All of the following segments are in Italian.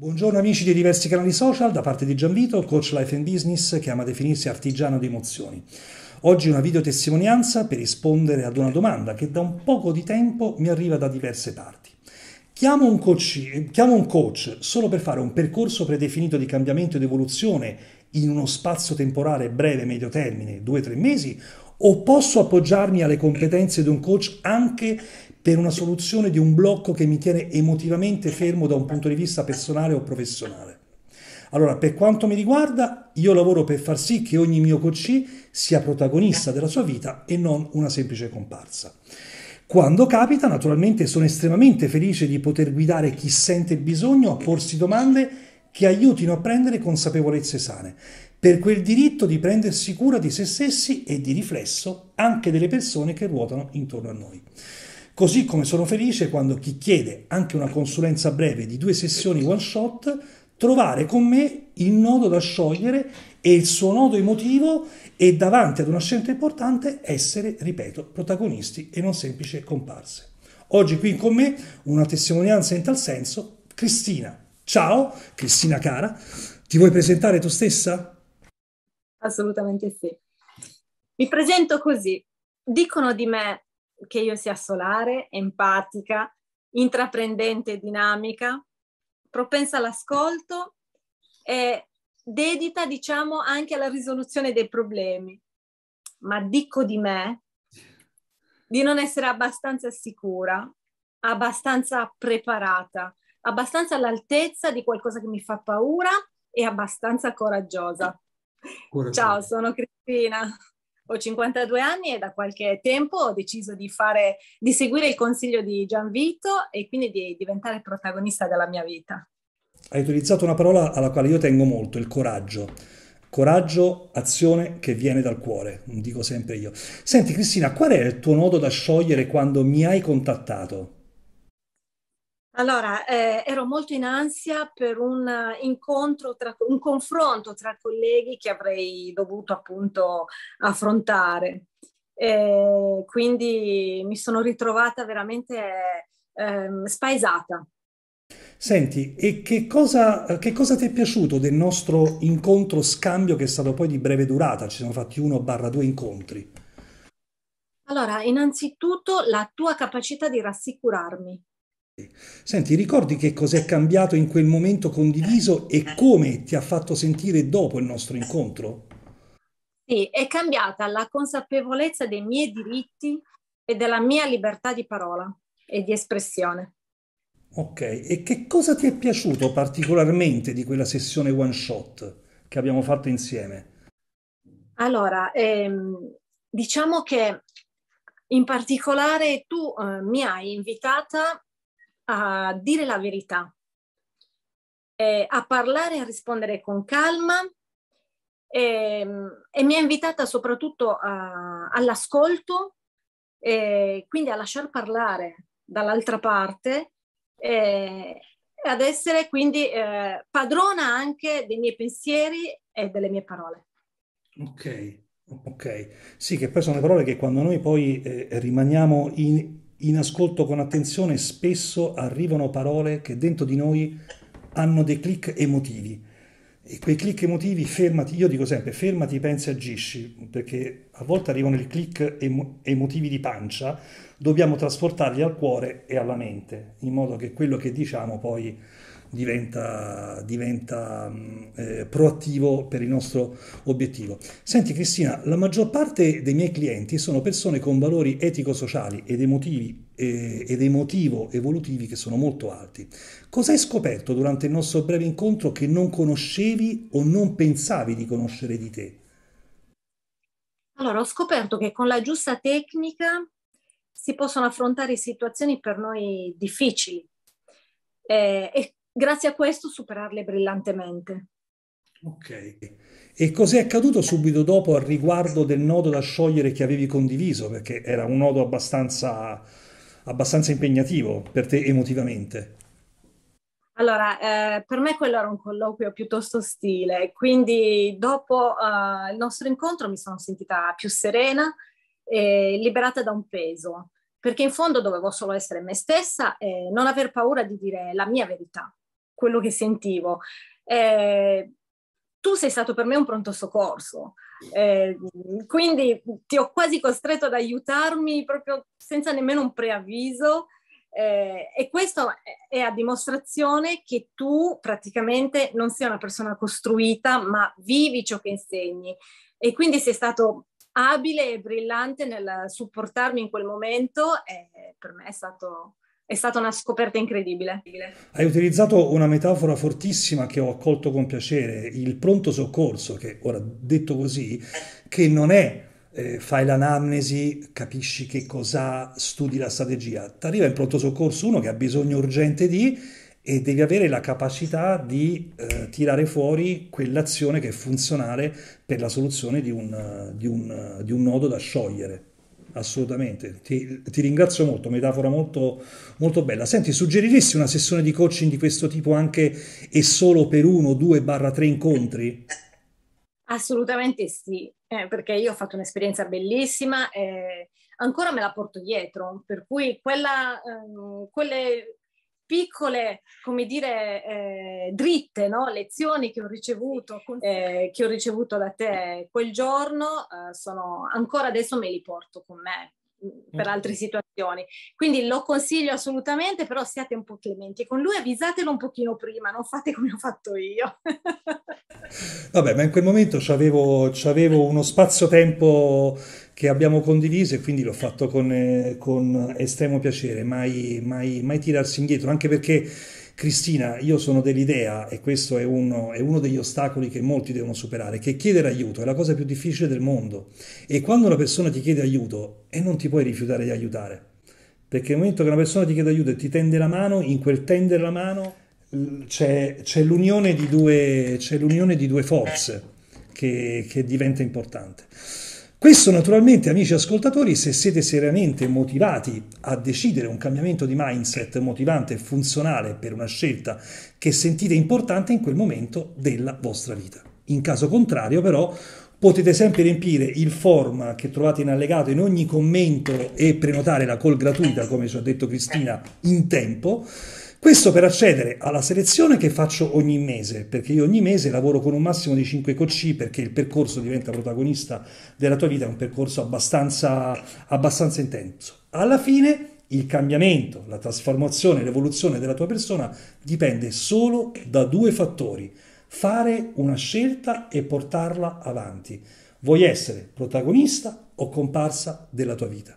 Buongiorno amici di diversi canali social, da parte di Gianvito, coach Life and Business che ama definirsi artigiano di emozioni. Oggi una videotestimonianza per rispondere ad una domanda che da un poco di tempo mi arriva da diverse parti. Chiamo un, coach, chiamo un coach solo per fare un percorso predefinito di cambiamento ed evoluzione in uno spazio temporale breve medio termine, 2-3 mesi, o posso appoggiarmi alle competenze di un coach anche per una soluzione di un blocco che mi tiene emotivamente fermo da un punto di vista personale o professionale. Allora, per quanto mi riguarda, io lavoro per far sì che ogni mio coach sia protagonista della sua vita e non una semplice comparsa. Quando capita, naturalmente sono estremamente felice di poter guidare chi sente il bisogno a porsi domande che aiutino a prendere consapevolezze sane per quel diritto di prendersi cura di se stessi e di riflesso anche delle persone che ruotano intorno a noi. Così come sono felice quando chi chiede anche una consulenza breve di due sessioni one shot trovare con me il nodo da sciogliere e il suo nodo emotivo e davanti ad una scelta importante essere, ripeto, protagonisti e non semplici comparse. Oggi qui con me una testimonianza in tal senso, Cristina. Ciao, Cristina cara, ti vuoi presentare tu stessa? Assolutamente sì. Mi presento così. Dicono di me che io sia solare, empatica, intraprendente dinamica, propensa all'ascolto e dedita, diciamo, anche alla risoluzione dei problemi. Ma dico di me di non essere abbastanza sicura, abbastanza preparata, abbastanza all'altezza di qualcosa che mi fa paura e abbastanza coraggiosa. Buonasera. Ciao, sono Cristina. Ho 52 anni e da qualche tempo ho deciso di, fare, di seguire il consiglio di Gianvito e quindi di diventare protagonista della mia vita. Hai utilizzato una parola alla quale io tengo molto, il coraggio. Coraggio, azione che viene dal cuore, dico sempre io. Senti Cristina, qual è il tuo nodo da sciogliere quando mi hai contattato? Allora, eh, ero molto in ansia per un incontro, tra, un confronto tra colleghi che avrei dovuto appunto affrontare. E eh, quindi mi sono ritrovata veramente eh, spaesata. Senti, e che cosa, che cosa, ti è piaciuto del nostro incontro scambio che è stato poi di breve durata? Ci sono fatti uno barra due incontri. Allora, innanzitutto la tua capacità di rassicurarmi, Senti, ricordi che cos'è cambiato in quel momento condiviso e come ti ha fatto sentire dopo il nostro incontro? Sì, è cambiata la consapevolezza dei miei diritti e della mia libertà di parola e di espressione. Ok, e che cosa ti è piaciuto particolarmente di quella sessione one shot che abbiamo fatto insieme? Allora, ehm, diciamo che in particolare tu eh, mi hai invitata a dire la verità, eh, a parlare e a rispondere con calma eh, e mi ha invitata soprattutto all'ascolto, e quindi a lasciar parlare dall'altra parte e ad essere quindi eh, padrona anche dei miei pensieri e delle mie parole. Ok, ok. Sì, che poi sono le parole che quando noi poi eh, rimaniamo in, in ascolto con attenzione spesso arrivano parole che dentro di noi hanno dei click emotivi. E quei click emotivi, fermati, io dico sempre, fermati, pensi, agisci, perché a volte arrivano i click emo- emotivi di pancia, dobbiamo trasportarli al cuore e alla mente, in modo che quello che diciamo poi diventa, diventa mm, eh, proattivo per il nostro obiettivo. Senti Cristina, la maggior parte dei miei clienti sono persone con valori etico-sociali ed emotivi eh, ed emotivo-evolutivi che sono molto alti. Cosa hai scoperto durante il nostro breve incontro che non conoscevi o non pensavi di conoscere di te? Allora, ho scoperto che con la giusta tecnica si possono affrontare situazioni per noi difficili eh, e grazie a questo superarle brillantemente. Ok. E cos'è accaduto subito dopo al riguardo del nodo da sciogliere che avevi condiviso? Perché era un nodo abbastanza, abbastanza impegnativo per te emotivamente. Allora, eh, per me quello era un colloquio piuttosto ostile, quindi dopo eh, il nostro incontro mi sono sentita più serena e liberata da un peso, perché in fondo dovevo solo essere me stessa e non aver paura di dire la mia verità quello che sentivo. Eh, tu sei stato per me un pronto soccorso, eh, quindi ti ho quasi costretto ad aiutarmi proprio senza nemmeno un preavviso. Eh, e questo è a dimostrazione che tu praticamente non sei una persona costruita, ma vivi ciò che insegni. E quindi sei stato abile e brillante nel supportarmi in quel momento e per me è stato è stata una scoperta incredibile. Hai utilizzato una metafora fortissima che ho accolto con piacere, il pronto soccorso, che ora detto così, che non è eh, fai l'anamnesi, capisci che cos'ha, studi la strategia. Ti arriva in pronto soccorso uno che ha bisogno urgente di e devi avere la capacità di eh, tirare fuori quell'azione che è funzionale per la soluzione di un, di un, di un nodo da sciogliere assolutamente. Ti, ti, ringrazio molto, metafora molto, molto bella. Senti, suggeriresti una sessione di coaching di questo tipo anche e solo per uno, due, barra tre incontri? Assolutamente sì, eh, perché io ho fatto un'esperienza bellissima e eh, ancora me la porto dietro, per cui quella, eh, quelle piccole, come dire, eh, dritte, no? lezioni che ho ricevuto, eh, che ho ricevuto da te quel giorno, eh, sono, ancora adesso me li porto con me. Mm. per altre situazioni. Quindi lo consiglio assolutamente, però siate un po' clementi con lui, avvisatelo un pochino prima, non fate come ho fatto io. Vabbè, ma in quel momento c'avevo, uno spazio-tempo che abbiamo condiviso e quindi l'ho fatto con, eh, con estremo piacere, mai, mai, mai tirarsi indietro, anche perché Cristina, io sono dell'idea, e questo è uno, è uno, degli ostacoli che molti devono superare, che chiedere aiuto è la cosa più difficile del mondo. E quando una persona ti chiede aiuto, e non ti puoi rifiutare di aiutare, perché nel momento che una persona ti chiede aiuto e ti tende la mano, in quel tendere la mano c'è, l'unione, di due, di due, forze che, che diventa importante. Questo naturalmente, amici ascoltatori, se siete seriamente motivati a decidere un cambiamento di mindset motivante e funzionale per una scelta che sentite importante in quel momento della vostra vita. In caso contrario, però, potete sempre riempire il form che trovate in allegato in ogni commento e prenotare la call gratuita, come ci ha detto Cristina, in tempo questo per accedere alla selezione che faccio ogni mese, perché io ogni mese lavoro con un massimo di 5 cocci, perché il percorso diventa protagonista della tua vita, è un percorso abbastanza, abbastanza intenso. Alla fine il cambiamento, la trasformazione, l'evoluzione della tua persona dipende solo da due fattori. Fare una scelta e portarla avanti. Vuoi essere protagonista o comparsa della tua vita?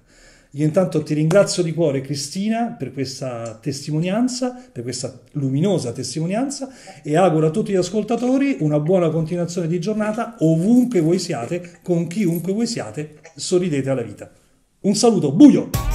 Io intanto ti ringrazio di cuore Cristina per questa testimonianza, per questa luminosa testimonianza e auguro a tutti gli ascoltatori una buona continuazione di giornata ovunque voi siate, con chiunque voi siate, sorridete alla vita. Un saluto, buio!